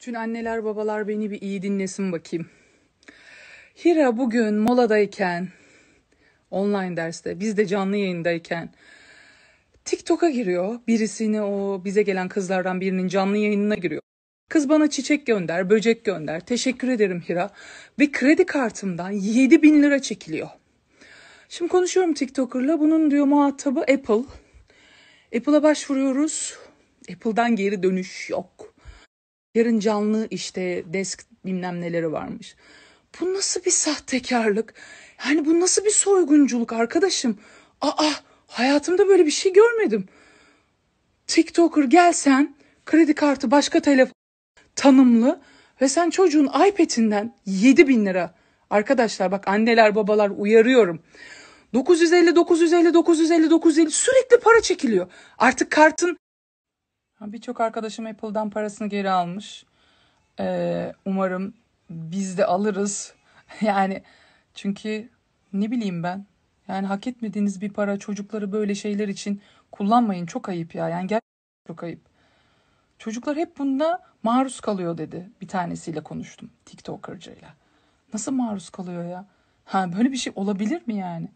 Bütün anneler babalar beni bir iyi dinlesin bakayım. Hira bugün moladayken, online derste, biz de canlı yayındayken TikTok'a giriyor. Birisini o bize gelen kızlardan birinin canlı yayınına giriyor. Kız bana çiçek gönder, böcek gönder. Teşekkür ederim Hira. Ve kredi kartımdan 7 bin lira çekiliyor. Şimdi konuşuyorum TikToker'la. Bunun diyor muhatabı Apple. Apple'a başvuruyoruz. Apple'dan geri dönüş yok. Yarın canlı işte desk bilmem neleri varmış. Bu nasıl bir sahtekarlık? Yani bu nasıl bir soygunculuk arkadaşım? Aa hayatımda böyle bir şey görmedim. TikToker gelsen kredi kartı başka telefon tanımlı ve sen çocuğun iPad'inden 7 bin lira. Arkadaşlar bak anneler babalar uyarıyorum. 950 950 950 950 sürekli para çekiliyor. Artık kartın Birçok arkadaşım Apple'dan parasını geri almış. Ee, umarım biz de alırız. yani çünkü ne bileyim ben. Yani hak etmediğiniz bir para çocukları böyle şeyler için kullanmayın. Çok ayıp ya. Yani gerçekten çok ayıp. Çocuklar hep bunda maruz kalıyor dedi. Bir tanesiyle konuştum. TikToker'cıyla. Nasıl maruz kalıyor ya? Ha böyle bir şey olabilir mi yani?